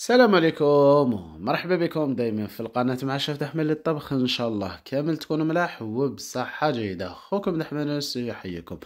السلام عليكم ومرحبا بكم دائما في القناة مع شيف دحمل للطبخ ان شاء الله كامل تكونوا ملاح وبصحة جيدة اخوكم دحمل يحييكم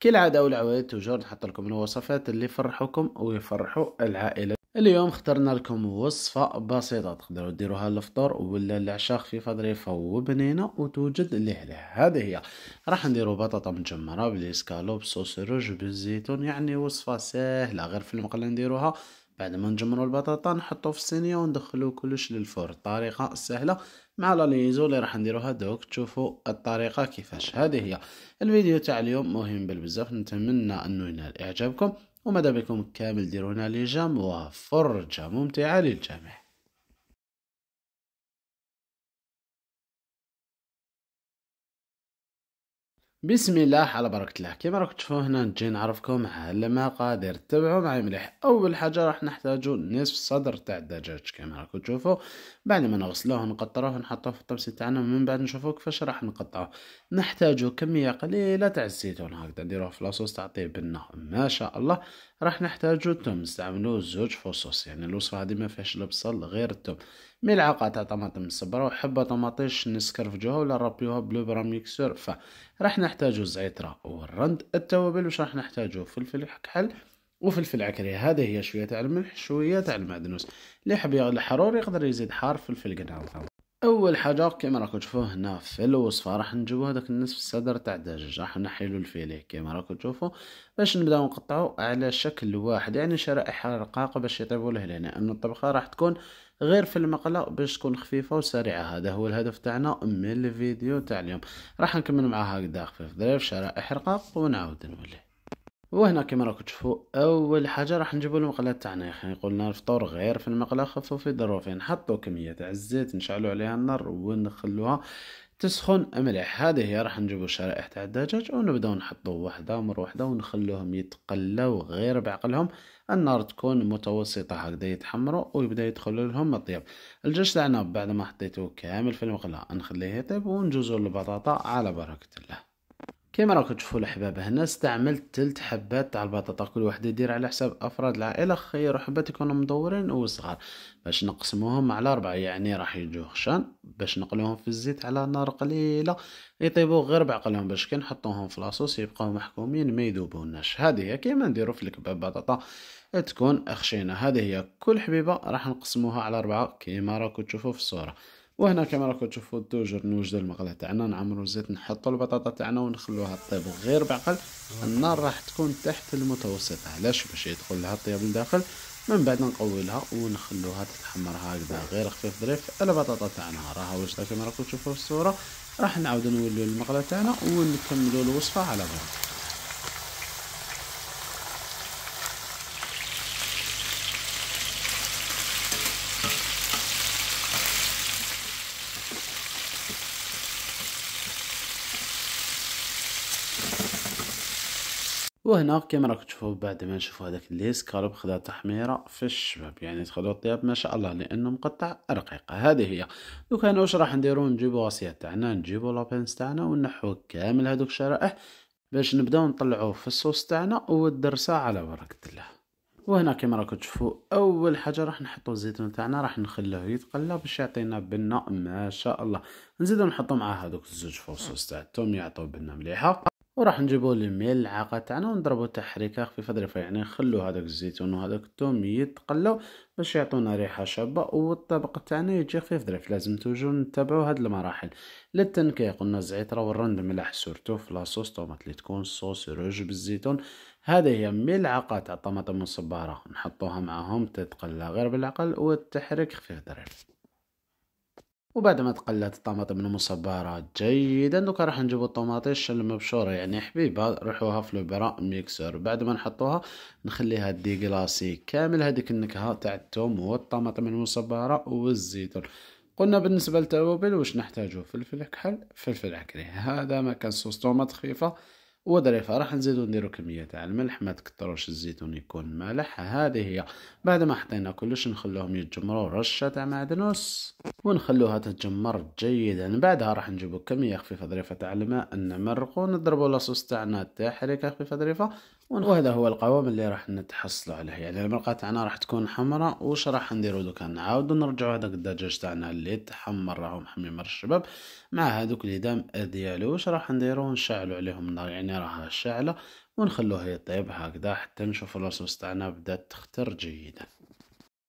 كالعادة والعوائد توجور نحط لكم الوصفات اللي يفرحوكم ويفرحوا العائلة اليوم اخترنا لكم وصفة بسيطة تقدروا ديروها للفطور ولا العشاء خفيفة ظريفة وبنينة وتوجد لهله هذه هي راح نديرو بطاطا مجمرة بالاسكالوب صوص الرج بالزيتون يعني وصفة سهلة غير في المقلة نديروها بعد ما نجمرو البطاطا نحطو في الصينيه وندخلو كلش للفرن طريقه سهله مع لا ليزو اللي راح نديروها دوك تشوفوا الطريقه كيفاش هذه هي الفيديو تاع اليوم مهم بالبزاف نتمنى انه ينال اعجابكم وماذا بكم كامل ديرونا لي جام وفرجه ممتعه للجميع بسم الله على بركة الله كما راك تشوفوا هنا نجي نعرفكم على المقادير تبعوا معي مليح اول حاجة راح نحتاجو نصف صدر تاع الدجاج كما راكم تشوفوا بعد ما نغسلوه ونقطروه ونحطوه في الطبسي تاعنا ومن بعد نشوفوا كيفاش راح نقطعوه نحتاجو كمية قليلة تاع الزيتون هكذا نديروه في لاصوص تعطيه بنة ما شاء الله راح نحتاجو التوم نستعملو زوج فصوص يعني الوصفة هذه ما فيهاش البصل غير التوم ملعقة تاع طماطم مصبرة وحبة طماطيش نسكرفجوها ولا نربيوها برا ميكسور ف راح نحتاجو زعترة والرند التوابل واش راح نحتاجو فلفل كحل وفلفل عكري هادي هي شوية تاع الملح شوية تاع المعدنوس اللي حب يغلي حرور يقدر يزيد حار فلفل قناوة اول حاجه كيما راكم تشوفو هنا في الوصفه راح نجيبو هذاك النصف الصدر تاع الدجاج راح نحيلو الفيليه كيما راكم تشوفوا باش نبداو نقطعو على شكل واحد يعني شرائح رقاقه باش يطيبو لهنا لان الطبخه راح تكون غير في المقله باش تكون خفيفه وسريعه هذا هو الهدف تاعنا من الفيديو تاع اليوم راح نكمل معها هكذا خفيف ظريف شرائح رقاق ونعاود نولي وهنا كما راكم تشوفوا اول حاجه راح نجيبوا المقله تاعنا يا اخي قلنا الفطور غير في المقله خفوا في الظروف نحطوا كميه تاع الزيت نشعلوا عليها النار ونخلوها تسخن ملح هذه هي راح نجيبو شرائح تاع الدجاج ونبداو نحطو وحده مر وحده ونخلوهم يتقلاو غير بعقلهم النار تكون متوسطة هكذا يتحمروا ويبدا يدخل لهم الطياب الدجاج تاعنا بعد ما حطيته كامل في المقلاة نخليه يطيب ونجوزو البطاطا على بركة الله كيما راكم تشوفوا الاحباب هنا استعملت تلت حبات تاع البطاطا كل وحده دير على حساب افراد العائله خيروا حبات يكونوا مدورين وصغار صغار باش نقسموهم على ربعة يعني راح يجوا خشان باش نقلوهم في الزيت على نار قليله يطيبوا غير بعقلهم باش كي نحطوهم في لاصوص يبقاو محكومين ما يذوبوناش هذه هي كيما نديروا في الكباب بطاطا تكون خشينه هذه هي كل حبيبه راح نقسموها على ربعة كيما راكم تشوفوا في الصوره وهنا كما راكم تشوفوا الدوجر نوجدوا المقله تاعنا نعمروا الزيت نحطوا البطاطا تاعنا ونخلوها طيب غير بعقل النار راح تكون تحت المتوسطه علاش باش يدخل لها الطياب من من بعد نقوي لها ونخلوها تتحمر هكذا غير خفيف ظريف البطاطا تاعنا راها وجدها كما راكم تشوفوا في الصوره راح نعاودوا نوليو المقله تاعنا ونكملوا الوصفه على بعض وهنا كما راكم تشوفوا بعد ما نشوفوا هذاك سكالوب خدا تحميره في الشباب يعني تخدو الطياب ما شاء الله لانه مقطع رقيقه هذه هي دوك انا واش راح نديرو نجيبو غاسيه تاعنا نجيبو لابانس تاعنا ونحو كامل هذوك الشرائح باش نبداو نطلعو في الصوص تاعنا والدرسه على بركه الله وهنا كما راكم تشوفوا اول حاجه راح نحطو الزيتون تاعنا راح نخليه يتقلى باش يعطينا بنه ما شاء الله نزيدو نحطو معاه هذوك الزوج فصوص تاع الثوم يعطيو بنه مليحه وراح نجيبو الملعقة تاعنا ونضربو تحريكة خفيفة ظريفة يعني نخلو هذاك الزيتون وهذاك الثوم يتقلاو باش يعطونا ريحة شابة والطبق تاعنا يجي خفيف ظريف لازم توجو نتبعو هاد المراحل للتن كيقولنا الزعتر والرند ملح سورتو في لاصوص طوماط لي تكون صوص روج بالزيتون هذه هي ملعقة تاع الطماطم المصبارة نحطوها معاهم تتقلى غير بالعقل والتحريك خفيف ظريف وبعد ما تقلات الطماطم المصبرة جيدا دوكا راح نجيبو الطوماطيش المبشورة يعني حبيبة روحوها في لوبرا ميكسر بعد ما نحطوها نخليها ديكلاصي كامل هذيك النكهة تاع التوم والطماطم المصبرة والزيتون قلنا بالنسبة للتوابل واش نحتاجو فلفل كحل فلفل عكري هذا ما كان صوص طوماط خفيفة وظريفه راح نزيدو نديرو كميه تاع الملح ما تكثروش الزيتون يكون مالح هذه هي بعد ما حطينا كلش نخلوهم يتجمروا رشه تاع معدنوس ونخلوها تتجمر جيدا بعدها راح نجيبو كميه خفيفه ظريفه تاع الماء نمرقو نضربو لاصوص تاعنا تاع حريكه خفيفه ظريفه وهذا هو القوام اللي راح نتحصل عليه يعني المرقة تاعنا راح تكون حمراء وش راح نديرو دوكا نعاودو نرجعو هذاك الدجاج تاعنا اللي تحمر راهو محمي مر الشباب مع هذوك دام ديالو وش راح نديرو نشعلو عليهم النار يعني راها شاعلة ونخلوه يطيب هكذا حتى نشوفو لاصوص تاعنا بدات تختر جيدا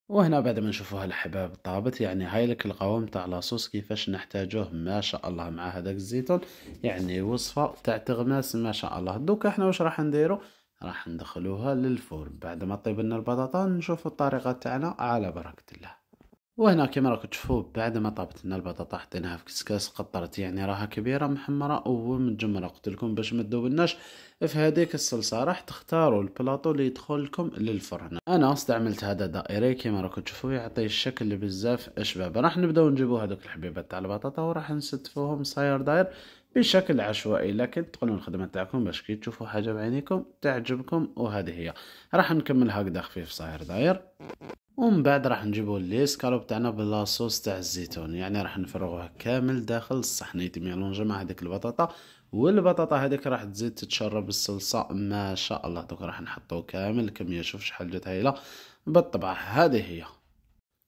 وهنا بعد ما نشوفوها الحباب طابت يعني هاي لك القوام تاع لاصوص كيفاش نحتاجوه ما شاء الله مع هذاك الزيتون يعني وصفه تاع تغماس ما شاء الله دوكا احنا واش راح نديرو راح ندخلوها للفرن بعد ما طيب لنا البطاطا نشوف الطريقه تاعنا على بركه الله وهنا كما راكم تشوفوا بعد ما طابت لنا البطاطا حطيناها في كسكاس قطرت يعني راها كبيره محمره ومتجمره قلت لكم باش ما تدوبناش في هذيك الصلصه راح تختاروا البلاطو اللي يدخل لكم للفرن انا استعملت هذا دائري كما راكم تشوفوا يعطي الشكل بزاف اشباب راح نبداو نجيبوا هذوك الحبيبات تاع البطاطا وراح نستفوهم صاير داير بشكل عشوائي لكن تقولوا الخدمه تاعكم باش كي تشوفوا حاجه بعينيكم تعجبكم وهذه هي راح نكمل هكذا خفيف صاير داير ومن بعد راح نجيبو سكالوب تاعنا بلاصوص تاع الزيتون يعني راح نفرغوه كامل داخل الصحن يتميلونجا مع هذيك البطاطا والبطاطا هذيك راح تزيد تتشرب الصلصه ما شاء الله دوك راح نحطو كامل الكميه شوف شحال جات هايله بالطبع هذه هي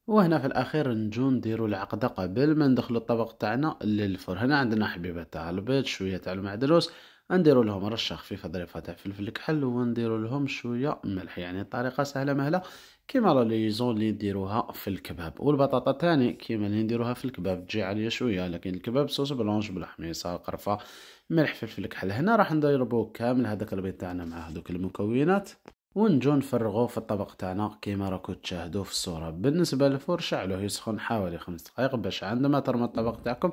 وهنا في الاخير نجو نديرو العقده قبل ما ندخلو الطبق تاعنا للفرن هنا عندنا حبيبه تاع البيض شويه تاع المعدنوس نديرو لهم رشه خفيفه ظريفه تاع فلفل كحل ونديرو لهم شويه ملح يعني طريقه سهله مهله كيما لا ليزون اللي نديروها في الكباب والبطاطا تاني كيما اللي نديروها في الكباب تجي عاليه شويه لكن الكباب صوص بلونج بالحميصه القرفه ملح فلفل كحل هنا راح نضربو كامل هذاك البيض تاعنا مع هذوك المكونات ونجو نفرغو في الطبق تاعنا كيما راكو تشاهدو في الصوره بالنسبه للفور شعلوه يسخن حوالي خمس دقائق باش عندما ترمى الطبق تاعكم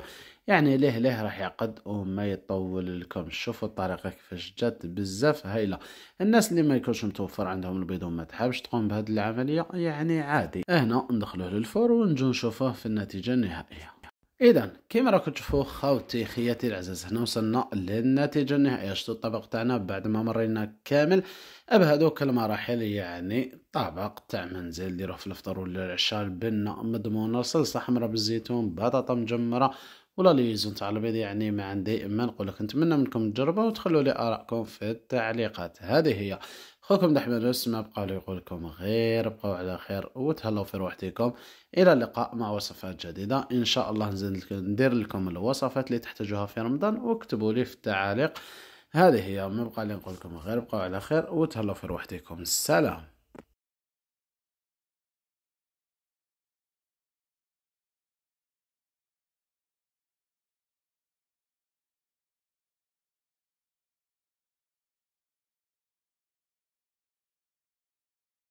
يعني ليه ليه راح يعقد وما يطول لكم شوفوا الطريقه كيفاش جات بزاف هايله الناس اللي ما يكونش متوفر عندهم البيض وما تحبش تقوم بهذه العمليه يعني عادي هنا ندخلوه للفور ونجو نشوفوه في النتيجه النهائيه اذا كما راكم تشوفوا خاوتي خياتي العزاز هنا وصلنا للنتيجه النهائيه شتو الطبق تاعنا بعد ما مرينا كامل بهذوك المراحل يعني طبق تاع منزل اللي في الفطور ولا العشاء البنه مضمونه صلصه حمراء بالزيتون بطاطا مجمره ولا ليزون تاع البيض يعني ما عندي ما نقولك نتمنى منكم تجربوا وتخلوا لي ارائكم في التعليقات هذه هي خوكم رس ما بقى لي لكم غير بقاو على خير وتهلاو في روحتكم الى اللقاء مع وصفات جديده ان شاء الله نزيد ندير لكم الوصفات اللي تحتاجوها في رمضان واكتبوا لي في التعاليق هذه هي ما بقى لي نقولكم غير بقاو على خير وتهلاو في روحتكم السلام